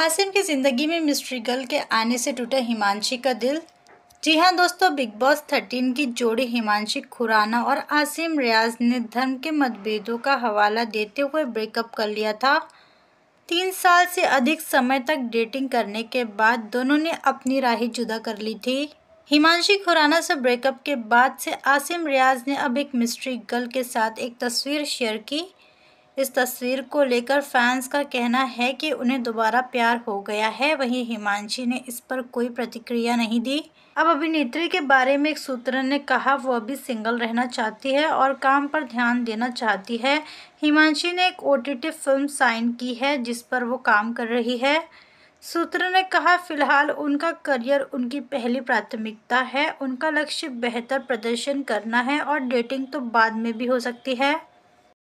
आसिम की ज़िंदगी में मिस्ट्री गर्ल के आने से टूटा हिमांशी का दिल जी हाँ दोस्तों बिग बॉस थर्टीन की जोड़ी हिमांशी खुराना और आसिम रियाज ने धर्म के मतभेदों का हवाला देते हुए ब्रेकअप कर लिया था तीन साल से अधिक समय तक डेटिंग करने के बाद दोनों ने अपनी राही जुदा कर ली थी हिमांशी खुराना से ब्रेकअप के बाद से आसिम रियाज ने अब एक मिस्ट्री गर्ल के साथ एक तस्वीर शेयर की इस तस्वीर को लेकर फैंस का कहना है कि उन्हें दोबारा प्यार हो गया है वहीं हिमांशी ने इस पर कोई प्रतिक्रिया नहीं दी अब अभिनेत्री के बारे में एक सूत्र ने कहा वो अभी सिंगल रहना चाहती है और काम पर ध्यान देना चाहती है हिमांशी ने एक ओ फिल्म साइन की है जिस पर वो काम कर रही है सूत्र ने कहा फिलहाल उनका करियर उनकी पहली प्राथमिकता है उनका लक्ष्य बेहतर प्रदर्शन करना है और डेटिंग तो बाद में भी हो सकती है